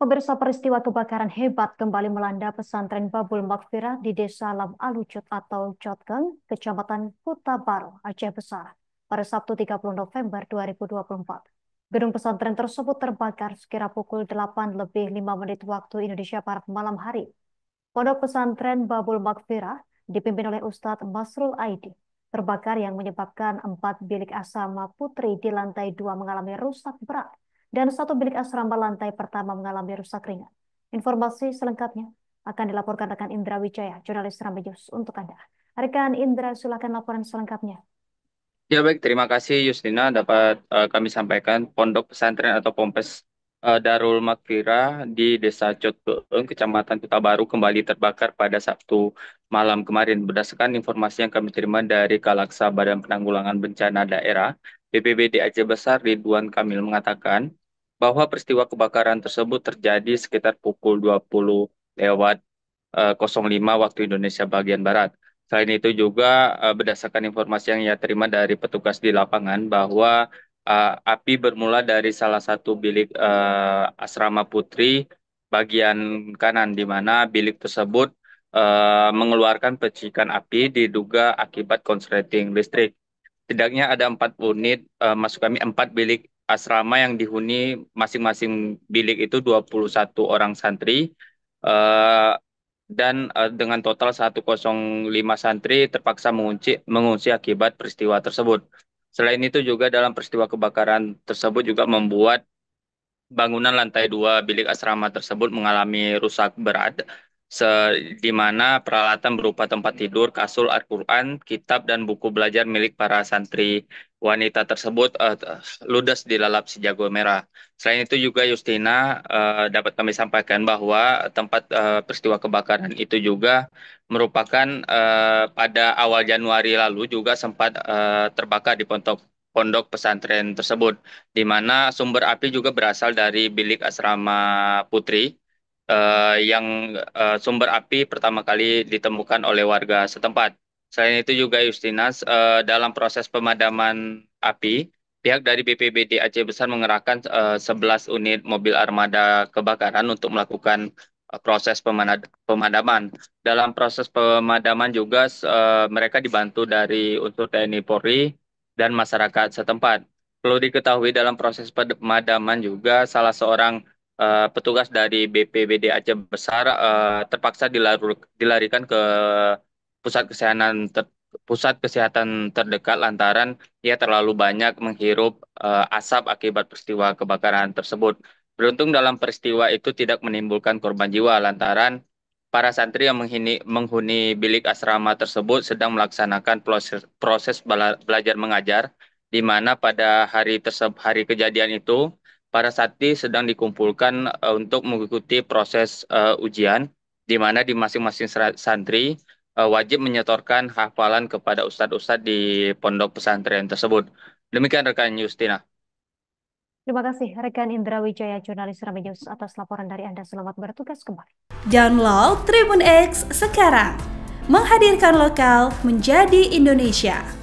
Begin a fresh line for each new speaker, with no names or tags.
Pemirsa peristiwa kebakaran hebat kembali melanda pesantren Babul Makfirah di Desa Lam Alucut atau Jotgeng, Kecamatan Kuta Baru, Aceh Besar, pada Sabtu 30 November 2024. Gedung pesantren tersebut terbakar sekira pukul 8 lebih 5 menit waktu Indonesia Barat malam hari. Pondok pesantren Babul Makfirah dipimpin oleh Ustadz Masrul Aidi terbakar yang menyebabkan empat bilik asrama putri di lantai dua mengalami rusak berat dan satu bilik asrama lantai pertama mengalami rusak ringan. Informasi selengkapnya akan dilaporkan rekan Indra Wijaya, jurnalis Rambi untuk Anda. Rekan Indra, silakan laporan selengkapnya.
Ya baik, terima kasih Yustina dapat uh, kami sampaikan Pondok Pesantren atau Pompes uh, Darul Makira di Desa Cotbeung, Kecamatan Kota Baru kembali terbakar pada Sabtu malam kemarin. Berdasarkan informasi yang kami terima dari Kalaksa Badan Penanggulangan Bencana Daerah, BPBD Aceh Besar Ridwan Kamil mengatakan bahwa peristiwa kebakaran tersebut terjadi sekitar pukul 20 lewat 05 eh, waktu Indonesia bagian Barat. Selain itu juga eh, berdasarkan informasi yang ia terima dari petugas di lapangan bahwa uh, api bermula dari salah satu bilik uh, asrama putri bagian kanan di mana bilik tersebut uh, mengeluarkan percikan api diduga akibat konsleting listrik. Tidaknya ada empat unit, uh, masuk kami empat bilik asrama yang dihuni masing-masing bilik itu 21 orang santri uh, dan uh, dengan total 105 santri terpaksa mengunci mengungsi akibat peristiwa tersebut. Selain itu juga dalam peristiwa kebakaran tersebut juga membuat bangunan lantai dua bilik asrama tersebut mengalami rusak berat di mana peralatan berupa tempat tidur, kasur, Al-Quran, kitab, dan buku belajar milik para santri wanita tersebut uh, ludes dilalap si jago merah. Selain itu juga Justina uh, dapat kami sampaikan bahwa tempat uh, peristiwa kebakaran itu juga merupakan uh, pada awal Januari lalu juga sempat uh, terbakar di pondok pondok pesantren tersebut, di mana sumber api juga berasal dari bilik asrama putri uh, yang uh, sumber api pertama kali ditemukan oleh warga setempat. Selain itu juga Yustinas uh, dalam proses pemadaman api pihak dari BPBD Aceh Besar mengerahkan uh, 11 unit mobil armada kebakaran untuk melakukan proses pemadaman. Dalam proses pemadaman juga uh, mereka dibantu dari unsur TNI Polri dan masyarakat setempat. Perlu diketahui dalam proses pemadaman juga salah seorang uh, petugas dari BPBD Aceh Besar uh, terpaksa dilarur, dilarikan ke pusat kesehatan ter, pusat kesehatan terdekat lantaran ia terlalu banyak menghirup uh, asap akibat peristiwa kebakaran tersebut. Beruntung dalam peristiwa itu tidak menimbulkan korban jiwa lantaran para santri yang menghuni, menghuni bilik asrama tersebut sedang melaksanakan proses, proses belajar mengajar di mana pada hari tersebut hari kejadian itu para sati sedang dikumpulkan uh, untuk mengikuti proses uh, ujian, di mana di masing-masing santri uh, wajib menyetorkan hafalan kepada ustadz-ustadz di pondok pesantren tersebut. Demikian rekan Justina.
Terima kasih rekan Indra Wijaya jurnalis Rami News atas laporan dari Anda. Selamat bertugas kembali. Download Tribun X sekarang. Menghadirkan lokal menjadi Indonesia.